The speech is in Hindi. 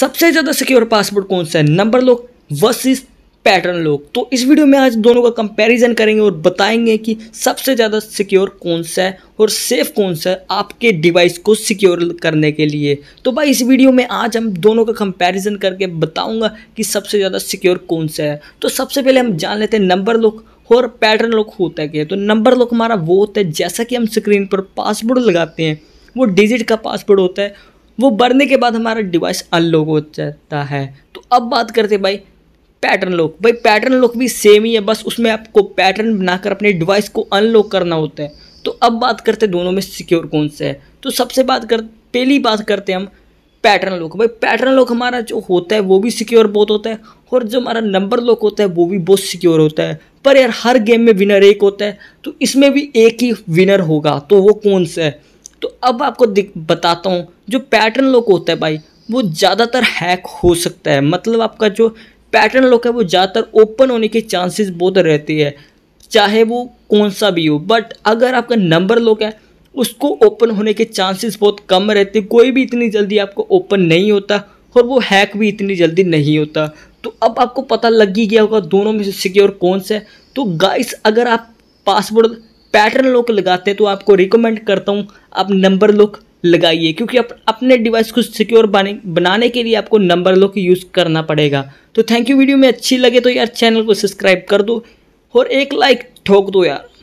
सबसे ज़्यादा सिक्योर पासवर्ड कौन सा है number lock versus pattern lock तो इस वीडियो में आज दोनों का कंपैरिजन करेंगे और बताएंगे कि सबसे ज़्यादा सिक्योर कौन सा है और सेफ कौन सा है आपके डिवाइस को सिक्योर करने के लिए तो भाई इस वीडियो में आज हम दोनों का कंपैरिजन करके बताऊंगा कि सबसे ज़्यादा सिक्योर कौन सा है तो सबसे पहले हम जान लेते हैं नंबर लॉक और पैटर्न लॉक होता है क्या तो नंबर लॉक हमारा वो होता है जैसा कि हम स्क्रीन पर पासवर्ड लगाते हैं वो डिजिट का पासवर्ड होता है वो बढ़ने के बाद हमारा डिवाइस अनलॉक हो जाता है तो अब बात करते भाई पैटर्न लॉक भाई पैटर्न लॉक भी सेम ही है बस उसमें आपको पैटर्न बनाकर अपने डिवाइस को अनलॉक करना होता है तो अब बात करते दोनों में सिक्योर कौन सा है तो सबसे बात कर पहली बात करते हैं हम पैटर्न लॉक भाई पैटर्न लॉक हमारा जो होता है वो भी सिक्योर बहुत होता है और जो हमारा नंबर लॉक होता है वो भी बहुत सिक्योर होता है पर यार हर गेम में विनर एक होता है तो इसमें भी एक ही विनर होगा तो वो कौन सा है तो अब आपको दिख बताता हूँ जो पैटर्न लॉक होता है भाई वो ज़्यादातर हैक हो सकता है मतलब आपका जो पैटर्न लॉक है वो ज़्यादातर ओपन होने के चांसेस बहुत रहती है चाहे वो कौन सा भी हो बट अगर आपका नंबर लॉक है उसको ओपन होने के चांसेस बहुत कम रहते कोई भी इतनी जल्दी आपको ओपन नहीं होता और वो हैक भी इतनी जल्दी नहीं होता तो अब आपको पता लग ही गया होगा दोनों में से सिक्योर कौन सा है तो गाइस अगर आप पासवर्ड पैटर्न लुक लगाते हैं तो आपको रिकमेंड करता हूँ आप नंबर लुक लगाइए क्योंकि आप अपने डिवाइस को सिक्योर बने बनाने के लिए आपको नंबर लुक यूज़ करना पड़ेगा तो थैंक यू वीडियो में अच्छी लगे तो यार चैनल को सब्सक्राइब कर दो और एक लाइक ठोक दो यार